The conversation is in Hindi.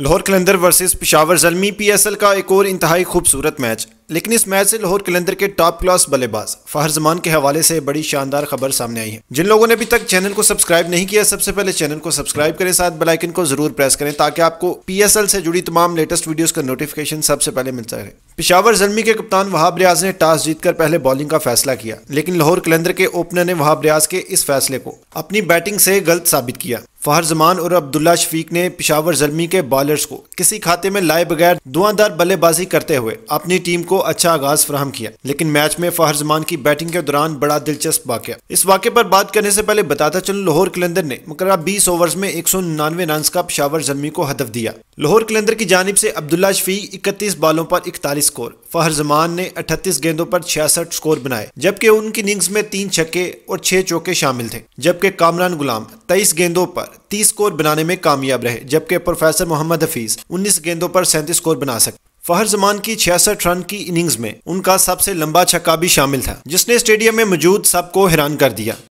लाहौर कलंदर वर्सेस पिशावर जलमी पीएसएल का एक और इंतहाई खूबसूरत मैच लेकिन इस मैच से लाहौर कलंदर के टॉप क्लास बल्लेबाज फहर जमान के हवाले से बड़ी शानदार खबर सामने आई है जिन लोगों ने अभी तक चैनल को सब्सक्राइब नहीं किया सबसे पहले चैनल को सब्सक्राइब करें साथ बेलाइकन को जरूर प्रेस करें ताकि आपको पीएसएल से जुड़ी तमाम लेटेस्ट वीडियोज का नोटिफिकेशन सबसे पहले मिल सके पिशावर जलमी के कप्तान वहाब रियाज ने टॉस जीतकर पहले बॉलिंग का फैसला किया लेकिन लाहौर कलंदर के ओपनर ने वहाब रियाज के इस फैसले को अपनी बैटिंग से गलत साबित किया फहर जमान और अब्दुल्ला शफीक ने पिशावर जलमी के बॉलर्स को किसी खाते में लाए बगैर धुआंधार बल्लेबाजी करते हुए अपनी टीम को अच्छा आगाज फ्राहम किया लेकिन मैच में फहर जमान की बैटिंग के दौरान बड़ा दिलचस्प वाक्य इस वाक्य पर बात करने से पहले बताता चलूँ लाहौर कलंदर ने मकर बीस ओवर्स में एक सौ निन्यानवे रन का पिशावर जलमी को हदफ दिया लाहौर कलंदर की जानब से अब्दुल्ला शफीक इकतीस बालों पर इकतालीस स्कोर फहर जमान ने अठतीस गेंदों पर छियासठ स्कोर बनाए जबकि उनकी इनिंग्स में तीन छक्के और छह चौके शामिल थे जबकि कामरान गुलाम तेईस गेंदों पर तीस स्कोर बनाने में कामयाब रहे जबकि प्रोफेसर मोहम्मद हफीज उन्नीस गेंदों पर सैंतीस स्कोर बना सके फहर जमान की छियासठ रन की इनिंग्स में उनका सबसे लंबा छक्का भी शामिल था जिसने स्टेडियम में मौजूद सब को हैरान कर दिया